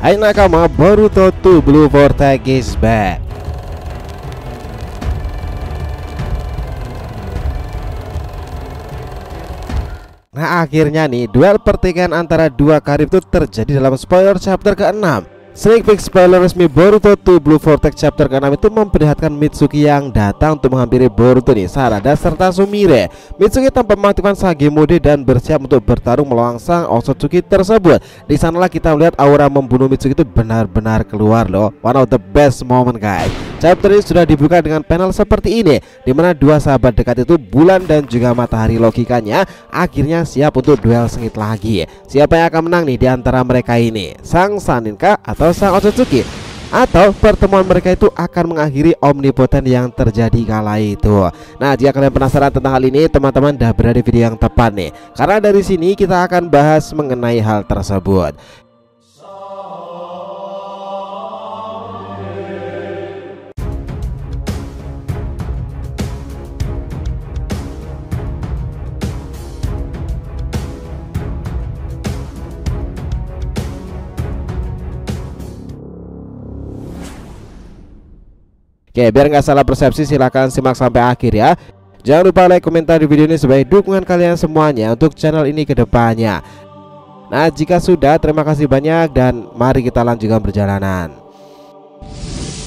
Hai nakama, Boruto 2 Blue Vortex is back Nah akhirnya nih, duel pertikaian antara dua karib itu terjadi dalam spoiler chapter ke-6 Sneak peek spoiler resmi Boruto 2 Blue Vortex chapter ke-6 itu memperlihatkan Mitsuki yang datang untuk menghampiri Boruto nih Sarada serta Sumire Mitsuki tanpa mengaktifkan Sage Mode dan bersiap untuk bertarung melawan sang Osotsuki tersebut Di sanalah kita melihat aura membunuh Mitsuki itu benar-benar keluar loh One of the best moment guys Chapter ini sudah dibuka dengan panel seperti ini di mana dua sahabat dekat itu bulan dan juga matahari logikanya akhirnya siap untuk duel sengit lagi Siapa yang akan menang nih di antara mereka ini? Sang Saninka atau atau Otsutsuki atau pertemuan mereka itu akan mengakhiri omnipotent yang terjadi kala itu. Nah, jika kalian penasaran tentang hal ini, teman-teman dah berada di video yang tepat nih. Karena dari sini kita akan bahas mengenai hal tersebut. Oke biar nggak salah persepsi silahkan simak sampai akhir ya Jangan lupa like komentar di video ini sebagai dukungan kalian semuanya untuk channel ini ke depannya Nah jika sudah terima kasih banyak dan mari kita lanjutkan perjalanan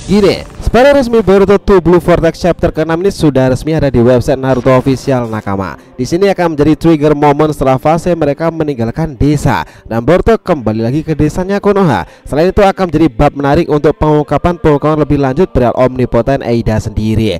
Gini, secara resmi Boruto 2 Blue Vortex Chapter ke-6 ini sudah resmi ada di website Naruto Official Nakama. Di sini akan menjadi trigger moment setelah fase mereka meninggalkan desa dan Boruto kembali lagi ke desanya Konoha. Selain itu akan menjadi bab menarik untuk pengungkapan-pengungkapan lebih lanjut perihal Omnipotent Aida sendiri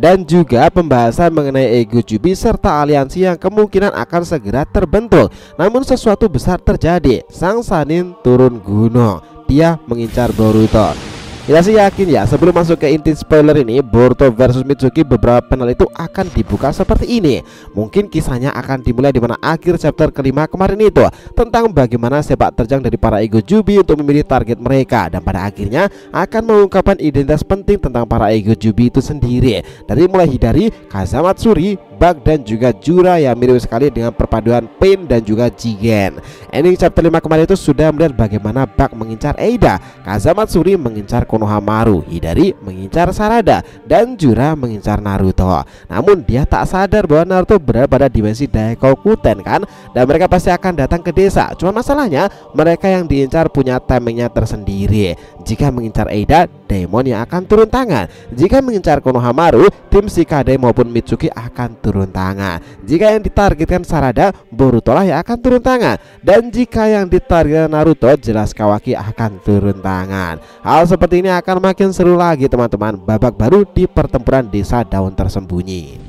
dan juga pembahasan mengenai ego Jubi serta aliansi yang kemungkinan akan segera terbentuk. Namun sesuatu besar terjadi. Sang Sanin turun gunung. Dia mengincar Boruto. Kita sih yakin ya sebelum masuk ke inti spoiler ini Borto versus Mitsuki beberapa panel itu akan dibuka seperti ini Mungkin kisahnya akan dimulai di mana akhir chapter kelima kemarin itu Tentang bagaimana sepak terjang dari para ego Jubi untuk memilih target mereka Dan pada akhirnya akan mengungkapkan identitas penting tentang para ego Jubi itu sendiri Dari mulai Hidari, Kazamatsuri, bug dan juga Jura yang mirip sekali dengan perpaduan Pain dan juga Jigen. Ending chapter 5 kemarin itu sudah melihat bagaimana bug mengincar Eida, Kazamatsuri mengincar Konohamaru, Hidari mengincar Sarada dan Jura mengincar Naruto. Namun dia tak sadar bahwa Naruto berada pada dimensi Daikokuten kan dan mereka pasti akan datang ke desa. Cuma masalahnya mereka yang diincar punya timingnya tersendiri. Jika mengincar Eida, Daemon yang akan turun tangan. Jika mengincar Konohamaru, tim Shikade maupun Mitsuki akan turun tangan. Jika yang ditargetkan Sarada, Boruto lah yang akan turun tangan. Dan jika yang ditargetkan Naruto, jelas Kawaki akan turun tangan. Hal seperti ini akan makin seru lagi teman-teman. Babak baru di pertempuran desa daun tersembunyi.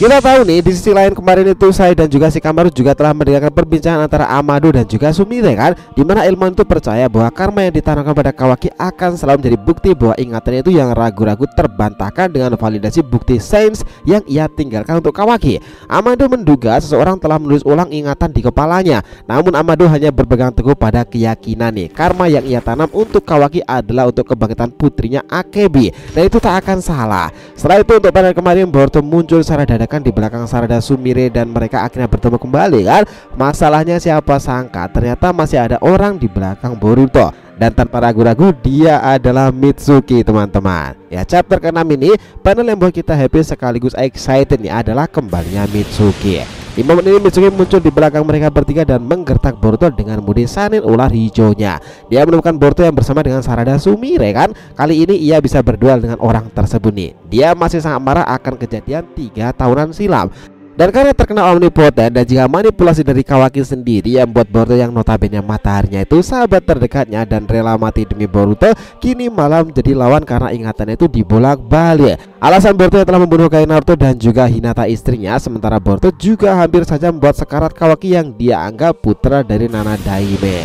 Kita tahu nih di sisi lain kemarin itu saya dan juga si Kamaru juga telah mendengarkan perbincangan antara Amado dan juga Sumire kan Dimana ilmuwan itu percaya bahwa karma yang ditanamkan pada Kawaki akan selalu menjadi bukti bahwa ingatannya itu yang ragu-ragu terbantahkan dengan validasi bukti sains yang ia tinggalkan untuk Kawaki Amado menduga seseorang telah menulis ulang ingatan di kepalanya Namun Amado hanya berpegang teguh pada keyakinan nih Karma yang ia tanam untuk Kawaki adalah untuk kebangkitan putrinya Akebi Dan itu tak akan salah Setelah itu untuk pada kemarin Boruto muncul secara dadakan di belakang Sarada Sumire dan mereka akhirnya bertemu kembali kan Masalahnya siapa sangka ternyata masih ada orang di belakang Boruto dan tanpa ragu-ragu dia adalah Mitsuki teman-teman ya chapter ke-6 ini panel yang buat kita happy sekaligus excited nih adalah kembalinya Mitsuki di momen ini Mitsuki muncul di belakang mereka bertiga dan menggertak Boruto dengan mudi sanin ular hijaunya. Dia menemukan Boruto yang bersama dengan Sarada Sumire kan. Kali ini ia bisa berduel dengan orang tersebut nih. Dia masih sangat marah akan kejadian tiga tahunan silam. Dan karena terkena omnipotent dan jika manipulasi dari Kawaki sendiri yang buat Boruto yang notabene mataharinya itu sahabat terdekatnya dan rela mati demi Boruto kini malah menjadi lawan karena ingatannya itu dibolak-balik. Alasan Boruto yang telah membunuh Kai Naruto dan juga Hinata istrinya sementara Boruto juga hampir saja membuat sekarat Kawaki yang dia anggap putra dari Nana Daime.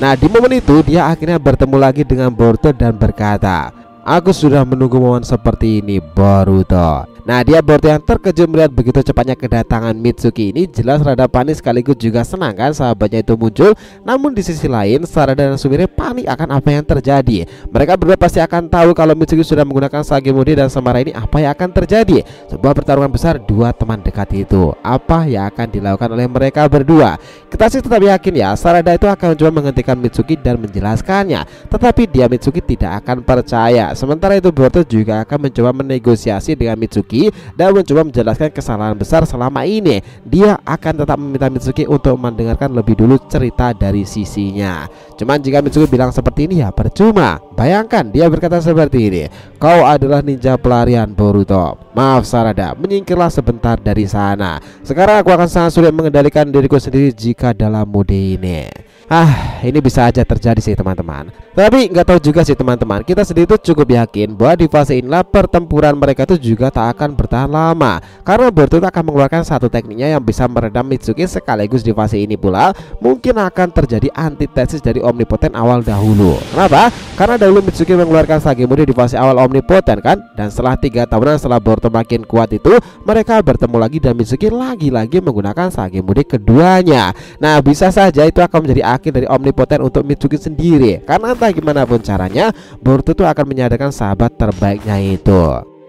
Nah di momen itu dia akhirnya bertemu lagi dengan Boruto dan berkata Aku sudah menunggu momen seperti ini Boruto Nah Nadia yang terkejut melihat begitu cepatnya kedatangan Mitsuki ini jelas rada panik sekaligus juga senang kan sahabatnya itu muncul Namun di sisi lain Sarada dan Sumire panik akan apa yang terjadi Mereka berdua pasti akan tahu kalau Mitsuki sudah menggunakan Sagemudi dan Samara ini apa yang akan terjadi Sebuah pertarungan besar dua teman dekat itu Apa yang akan dilakukan oleh mereka berdua Kita sih tetap yakin ya Sarada itu akan mencoba menghentikan Mitsuki dan menjelaskannya Tetapi dia Mitsuki tidak akan percaya Sementara itu Boruto juga akan mencoba menegosiasi dengan Mitsuki Mitsuki dan mencoba menjelaskan kesalahan besar selama ini. Dia akan tetap meminta Mitsuki untuk mendengarkan lebih dulu cerita dari sisinya. Cuman jika Mitsuki bilang seperti ini ya percuma. Bayangkan dia berkata seperti ini Kau adalah ninja pelarian Boruto Maaf Sarada, menyingkirlah sebentar dari sana Sekarang aku akan sangat sulit mengendalikan diriku sendiri jika dalam mode ini Ah, ini bisa aja terjadi sih teman-teman Tapi nggak tahu juga sih teman-teman Kita sendiri tuh cukup yakin bahwa di fase inilah pertempuran mereka tuh juga tak akan bertahan lama Karena Boruto akan mengeluarkan satu tekniknya yang bisa meredam Mitsuki Sekaligus di fase ini pula mungkin akan terjadi antitesis dari Omnipotent awal dahulu Kenapa? Karena dahulu Mitsuki mengeluarkan Sage Mode di fase awal omnipotent kan Dan setelah tiga tahunan setelah Boruto makin kuat itu Mereka bertemu lagi dan Mitsuki lagi-lagi menggunakan Sage Mode keduanya Nah bisa saja itu akan menjadi akhir dari omnipotent untuk Mitsuki sendiri Karena entah gimana pun caranya Boruto itu akan menyadarkan sahabat terbaiknya itu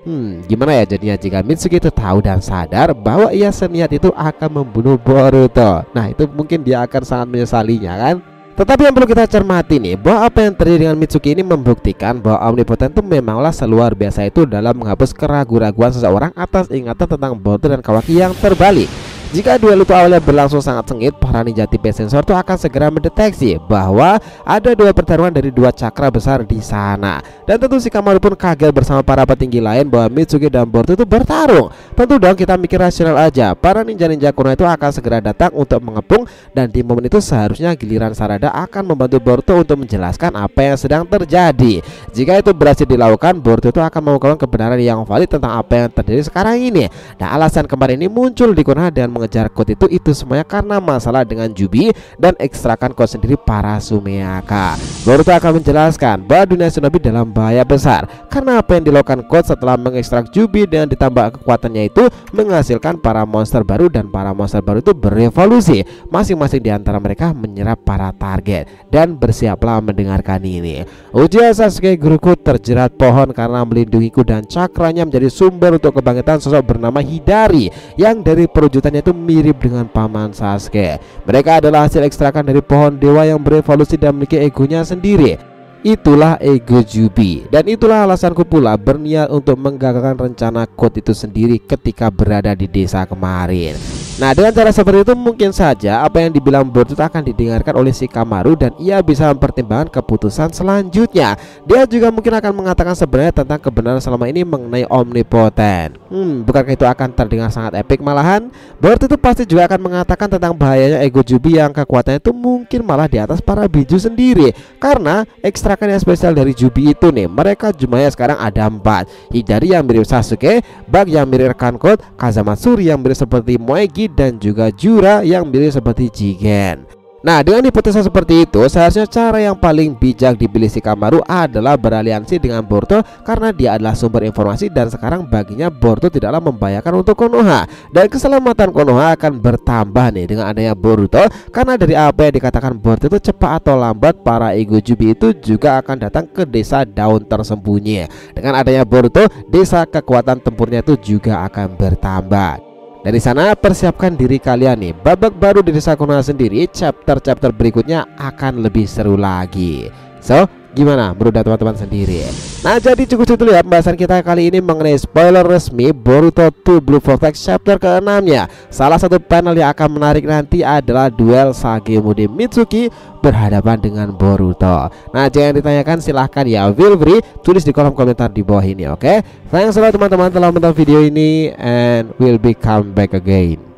Hmm, gimana ya jadinya jika Mitsuki itu tahu dan sadar bahwa ia seniat itu akan membunuh Boruto. Nah, itu mungkin dia akan sangat menyesalinya kan? Tetapi yang perlu kita cermati nih bahwa apa yang terjadi dengan Mitsuki ini membuktikan bahwa omnipotent itu memanglah seluar biasa itu dalam menghapus keraguan-raguan seseorang atas ingatan tentang botol dan Kawaki yang terbalik. Jika duel itu awalnya berlangsung sangat sengit, para ninja tipe sensor itu akan segera mendeteksi bahwa ada dua pertarungan dari dua cakra besar di sana. Dan tentu si Kamaru pun kaget bersama para petinggi lain bahwa Mitsuki dan Boruto itu bertarung. Tentu dong kita mikir rasional aja. Para ninja-ninja kuno itu akan segera datang untuk mengepung dan di momen itu seharusnya giliran Sarada akan membantu Boruto untuk menjelaskan apa yang sedang terjadi. Jika itu berhasil dilakukan, Boruto itu akan mengungkapkan kebenaran yang valid tentang apa yang terjadi sekarang ini. Nah, alasan kemarin ini muncul di Konoha dan mengejar Kot itu itu semuanya karena masalah dengan Jubi dan ekstrakan Kot sendiri para Sumeaka. Boruto akan menjelaskan bahwa dunia shinobi dalam bahaya besar karena apa yang dilakukan Kot setelah mengekstrak Jubi dengan ditambah kekuatannya itu menghasilkan para monster baru dan para monster baru itu berevolusi. Masing-masing di antara mereka menyerap para target dan bersiaplah mendengarkan ini. Ujian Sasuke guruku terjerat pohon karena melindungiku dan cakranya menjadi sumber untuk kebangkitan sosok bernama Hidari yang dari perwujudannya itu itu mirip dengan paman Sasuke. Mereka adalah hasil ekstrakan dari pohon dewa yang berevolusi dan memiliki egonya sendiri. Itulah ego Jubi Dan itulah alasanku pula berniat untuk menggagalkan rencana Code itu sendiri ketika berada di desa kemarin Nah dengan cara seperti itu mungkin saja apa yang dibilang Bortut akan didengarkan oleh si Kamaru dan ia bisa mempertimbangkan keputusan selanjutnya Dia juga mungkin akan mengatakan sebenarnya tentang kebenaran selama ini mengenai Omnipotent Hmm bukankah itu akan terdengar sangat epic malahan? Bertu itu pasti juga akan mengatakan tentang bahayanya ego Jubi yang kekuatannya itu mungkin malah di atas para biju sendiri Karena ekstrakan yang spesial dari Jubi itu nih mereka jumlahnya sekarang ada empat Hidari yang mirip Sasuke, Bug yang mirip Kankot, Kazamatsuri yang mirip seperti Moegi dan juga Jura yang mirip seperti Jigen Nah dengan hipotesa seperti itu seharusnya cara yang paling bijak dipilih si Kamaru adalah beraliansi dengan Borto Karena dia adalah sumber informasi dan sekarang baginya Borto tidaklah membahayakan untuk Konoha Dan keselamatan Konoha akan bertambah nih dengan adanya Boruto Karena dari apa yang dikatakan Borto itu cepat atau lambat para Ego Jubi itu juga akan datang ke desa daun tersembunyi Dengan adanya Boruto desa kekuatan tempurnya itu juga akan bertambah dari sana persiapkan diri kalian nih Babak baru di desa Konoha sendiri Chapter-chapter berikutnya akan lebih seru lagi So gimana menurut teman-teman sendiri Nah jadi cukup itu ya pembahasan kita kali ini mengenai spoiler resmi Boruto 2 Blue Vortex chapter ke-6 ya Salah satu panel yang akan menarik nanti adalah duel Mude Mitsuki berhadapan dengan Boruto Nah jangan ditanyakan silahkan ya feel free tulis di kolom komentar di bawah ini oke okay? Thanks a lot teman-teman telah menonton video ini and we'll be come back again